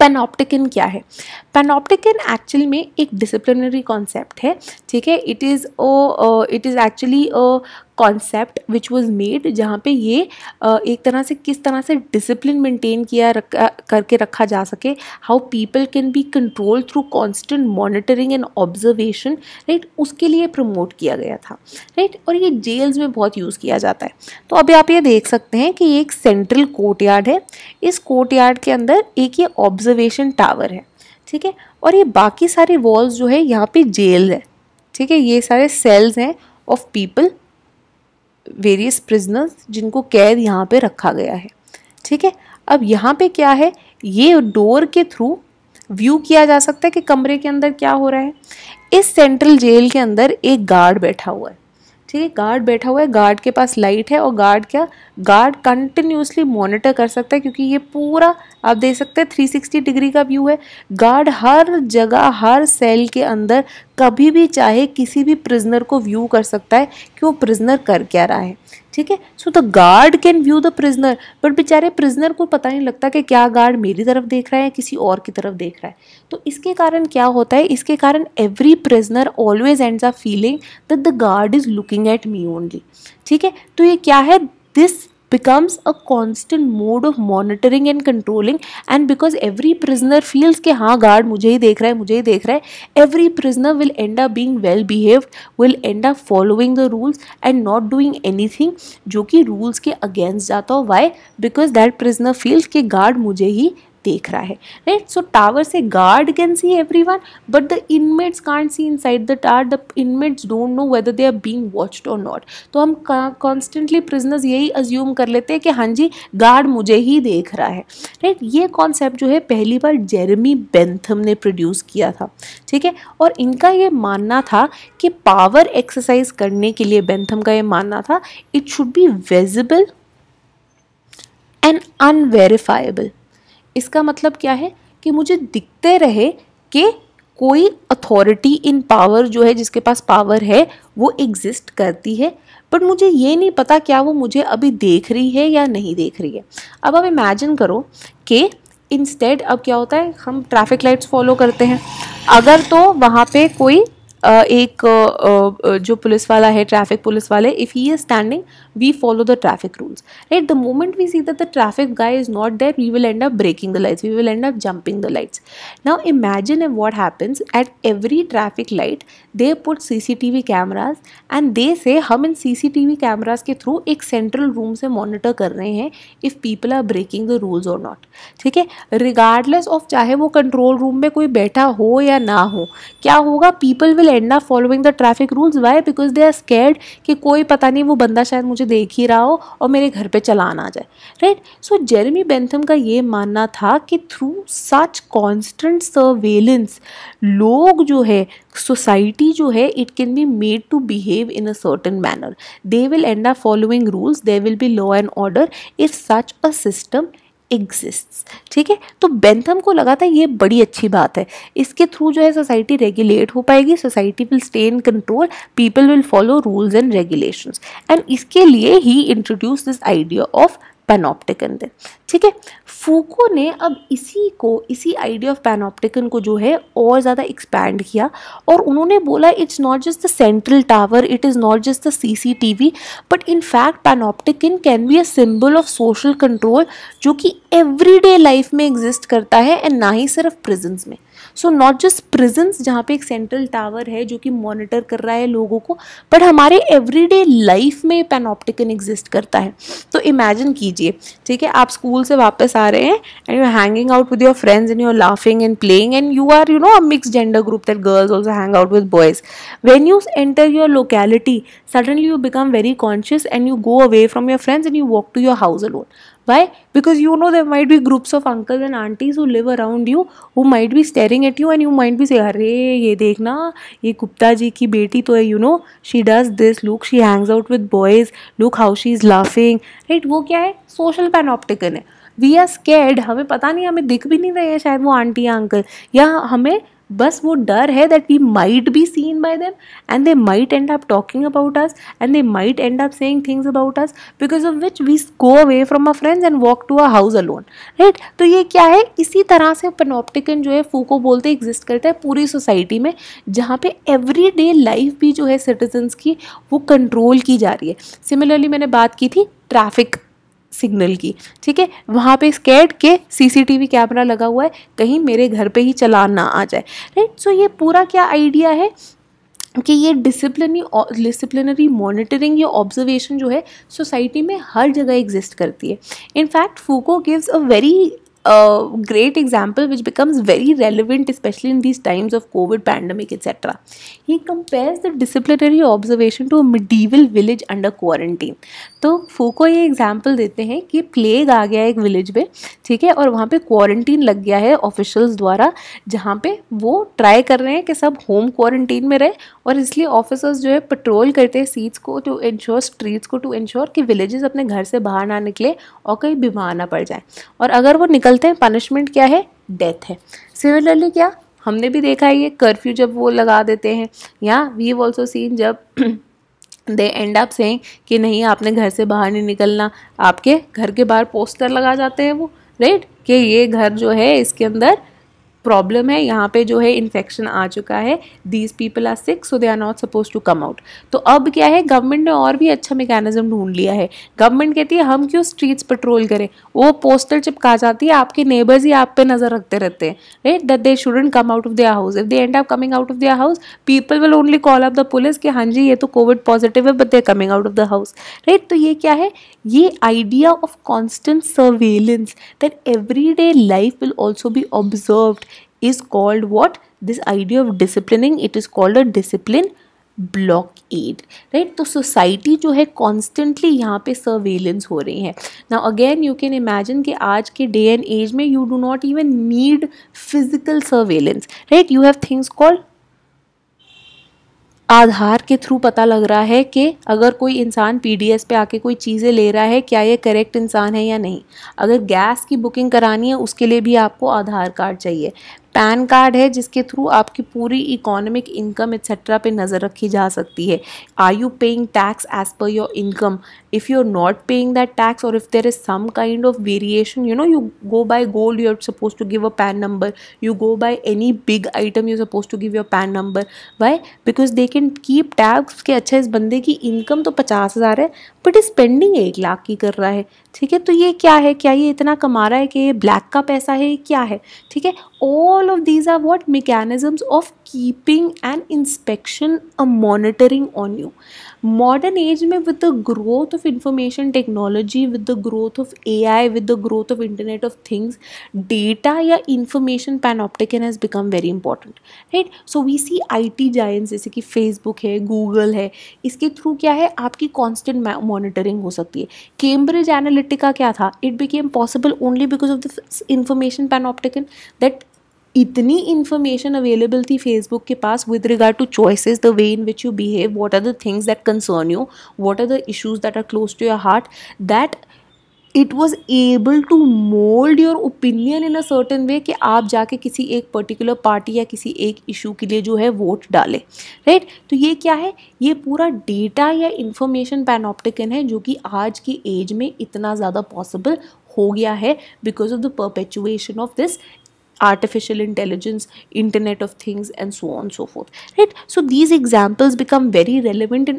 पेनॉप्टिकन क्या है पेनॉप्टिकन एक्चुअल में एक डिसिप्लिनरी कॉन्सेप्ट है ठीक है it is oh it is actually concept which was made जहाँ पे ये एक तरह से किस तरह से डिसिप्लिन मेंटेन किया रखा करके रखा जा सके how people can be control through constant monitoring and observation right उसके लिए प्रमोट किया गया था राइट और ये जेल्स में बहुत यूज़ किया जाता है तो अभी आप ये देख सकते हैं कि ये एक सेंट्रल यार्ड है इस कोर्टयार्ड के अंदर एक ये ऑब्जर्वेशन टावर है ठीक है और ये बाकी सारे वॉल्स जो है यहाँ पे जेल है ठीक है ये सारे सेल्स हैं ऑफ पीपल वेरियस प्रिजनर्स जिनको कैद यहाँ पे रखा गया है ठीक है अब यहाँ पे क्या है ये डोर के थ्रू व्यू किया जा सकता है कि कमरे के अंदर क्या हो रहा है इस सेंट्रल जेल के अंदर एक गार्ड बैठा हुआ है ठीक है गार्ड बैठा हुआ है गार्ड के पास लाइट है और गार्ड क्या गार्ड कंटिन्यूसली मॉनिटर कर सकता है क्योंकि ये पूरा आप देख सकते हैं 360 डिग्री का व्यू है गार्ड हर जगह हर सेल के अंदर कभी भी चाहे किसी भी प्रिजनर को व्यू कर सकता है कि वो प्रिजनर कर क्या रहा है ठीक है so the guard can view the prisoner but बेचारे प्रिजनर को पता नहीं लगता कि क्या गार्ड मेरी तरफ देख रहा है या किसी और की तरफ देख रहा है तो इसके कारण क्या होता है इसके कारण every prisoner always ends are feeling that the guard is looking at me only ठीक है तो ये क्या है this becomes a constant mode of monitoring and controlling and because every prisoner feels ke ha guard mujhe hi dekh raha hai mujhe hi dekh raha hai every prisoner will end up being well behaved will end up following the rules and not doing anything jo ki rules ke against jata ho why because that prisoner feels ke guard mujhe hi देख रहा है right so tower से guard can see everyone but the inmates can't see inside the tower the inmates don't know whether they are being watched और not तो हम constantly prisoners यही assume कर लेते हैं कि हाँ जी गार्ड मुझे ही देख रहा है राइट ये कॉन्सेप्ट जो है पहली बार जेरमी बेंथम ने प्रोड्यूस किया था ठीक है और इनका ये मानना था कि पावर एक्सरसाइज करने के लिए बेंथम का ये मानना था it should be visible and unverifiable इसका मतलब क्या है कि मुझे दिखते रहे कि कोई अथॉरिटी इन पावर जो है जिसके पास पावर है वो एग्जिस्ट करती है बट मुझे ये नहीं पता क्या वो मुझे अभी देख रही है या नहीं देख रही है अब आप इमेजिन करो कि इंस्टेड अब क्या होता है हम ट्रैफिक लाइट्स फॉलो करते हैं अगर तो वहाँ पे कोई एक जो पुलिस वाला है ट्रैफिक पुलिस वाले if he is standing we follow the traffic rules at the moment we see that the traffic guy is not there we will end up breaking the lights we will end up jumping the lights now imagine if what happens at every traffic light they put C C T V cameras and they say हम इन C C T V cameras के through एक central room से monitor कर रहे हैं if people are breaking the rules और not ठीक है रिगार्डलेस ऑफ चाहे वो कंट्रोल रूम में कोई बैठा हो या ना हो क्या होगा people will end up following traffic rules why because they they are कि कोई पता नहीं वो बंदा शायद मुझे देख ही रहा हो और मेरे घर पर चलान आ जाए राइट सो जेरेमी बेंथम का ये मानना था कि थ्रू सच कॉन्स्टेंट सर्वेलेंस लोग जो है सोसाइटी जो है it can be made to behave in a certain manner they will end are following rules they will be law and order if such a system exist ठीक है तो Bentham को लगा था ये बड़ी अच्छी बात है इसके थ्रू जो है सोसाइटी रेगुलेट हो पाएगी society will stay in control people will follow rules and regulations and इसके लिए ही introduce this idea of panopticon थे ठीक है फूको ने अब इसी को इसी आइडिया ऑफ पैनोप्टिकन को जो है और ज़्यादा एक्सपैंड किया और उन्होंने बोला it's not just the central tower it is not just the C C T V but in fact panopticon can be a symbol of social control जो कि एवरीडे लाइफ में एग्जिस्ट करता है एंड ना ही सिर्फ प्रिजेंस में so not just prisons जहाँ पे एक सेंट्रल टावर है जो कि मॉनिटर कर रहा है लोगों को बट हमारे एवरीडे लाइफ में पेनोप्टिकन एग्जिस्ट करता है तो इमेजिन कीजिए ठीक है आप स्कूल से वापस आ रहे हैं and you hanging out with your friends and you are laughing and playing and you are you know a mix gender group that girls also hang out with boys when you enter your locality suddenly you become very conscious and you go away from your friends and you walk to your house alone Why? Because you know there might be groups of uncles and aunties who live around you who might be staring at you and you might be saying, अरे ये देखना ये गुप्ता जी की बेटी तो है you know she does this look she hangs out with boys look how she is laughing right वो क्या है सोशल पैनॉप्टिकन है वी आर स्केर्ड हमें पता नहीं हमें दिख भी नहीं रहे हैं शायद वो आंटी या अंकल या हमें बस वो डर है that we might be seen by them and they might end up talking about us and they might end up saying things about us because of which we go away from a friends and walk to a house alone right तो ये क्या है इसी तरह से पेनोप्टिकन जो है फूको बोलते एग्जिस्ट करते हैं पूरी सोसाइटी में जहाँ पे एवरी डे लाइफ भी जो है सिटीजन्स की वो कंट्रोल की जा रही है सिमिलरली मैंने बात की थी ट्रैफिक सिग्नल की ठीक है वहाँ पे स्कैट के सीसीटीवी कैमरा लगा हुआ है कहीं मेरे घर पे ही चलान ना आ जाए राइट सो ये पूरा क्या आइडिया है कि ये डिसिप्लिनरी डिसिप्लिनरी मॉनिटरिंग या ऑब्जर्वेशन जो है सोसाइटी में हर जगह एग्जिस्ट करती है in fact Foucault gives a very a great example which becomes very relevant especially in these times of covid pandemic etc he compares the disciplinary observation to a medieval village under quarantine तो फूको ये example देते हैं कि plague आ गया है एक village में ठीक है और वहाँ पे क्वारंटीन लग गया है ऑफिशियल्स द्वारा जहाँ पे वो ट्राई कर रहे हैं कि सब होम क्वारंटीन में रहे और इसलिए ऑफिसर्स जो है पेट्रोल करते हैं सीट्स को टू इंश्योर स्ट्रीट्स को टू इंश्योर कि विलेजेस अपने घर से बाहर ना निकले और कहीं बीमार ना पड़ जाए और अगर वो निकल निकलते हैं पनिशमेंट क्या है डेथ है सिमिलरली क्या हमने भी देखा है ये कर्फ्यू जब वो लगा देते हैं या वी हैव ऑल्सो सीन जब दे एंड अप से कि नहीं आपने घर से बाहर नहीं निकलना आपके घर के बाहर पोस्टर लगा जाते हैं वो राइट right? कि ये घर जो है इसके अंदर प्रॉब्लम है यहाँ पे जो है इन्फेक्शन आ चुका है these people are sick so they are not suppose to come out तो अब क्या है गवर्नमेंट ने और भी अच्छा मेकेनिज्म ढूंढ लिया है गवर्नमेंट कहती है हम क्यों स्ट्रीट्स पेट्रोल करें वो पोस्टर चिपका जाती है आपके नेबर्स ही आप पे नज़र रखते रहते हैं right that they shouldn't come out of their house if they end of coming out of their house people will only call up the police कि हाँ जी ये तो कोविड पॉजिटिव है but they coming out of the house right तो ये क्या है ये idea of constant surveillance that every day life will also be observed is called what this idea of disciplining it is called a discipline blockade right तो society जो है constantly यहाँ पे सर्वेलेंस हो रही है ना अगेन यू कैन इमेजिन कि आज के डे एंड एज में you do not even need physical surveillance right you have things called Aadhaar के थ्रू पता लग रहा है कि अगर कोई इंसान पीडीएस पे आके कोई चीज़ें ले रहा है क्या ये करेक्ट इंसान है या नहीं अगर गैस की बुकिंग करानी है उसके लिए भी आपको आधार कार्ड चाहिए पैन कार्ड है जिसके थ्रू आपकी पूरी इकोनॉमिक इनकम एक्सेट्रा पे नज़र रखी जा सकती है are you paying tax as per your income if you are not paying that tax और if there is some kind of variation you know you go buy gold you are suppose to give a PAN number you go buy any big item you suppose to give your PAN number why because they can keep tax के अच्छा इस बंदे की income तो पचास हज़ार है but इस पेंडिंग एक लाख की कर रहा है ठीक है तो ये क्या है क्या ये इतना कमा रहा है कि ये ब्लैक का पैसा है क्या है ठीक है और all of these are what mechanisms of keeping an inspection a monitoring on you modern age mein with the growth of information technology with the growth of AI with the growth of internet of things data ya information panopticon has become very important right so we see IT giants jaise ki Facebook hai Google hai iske through kya hai aapki constant monitoring ho sakti hai Cambridge Analytica kya tha it became possible only because of the information panopticon that इतनी information available थी Facebook के पास with regard to choices the way in which you behave what are the things that concern you what are the issues that are close to your heart that it was able to mould your opinion in a certain way कि आप जाके किसी एक particular party या किसी एक issue के लिए जो है वोट डालें राइट right? तो ये क्या है ये पूरा डेटा या इन्फॉर्मेशन पैनॉप्टिकन है जो कि आज की एज में इतना ज़्यादा पॉसिबल हो गया है because of the perpetuation of this artificial intelligence internet of things and so on and so forth right so these examples become very relevant in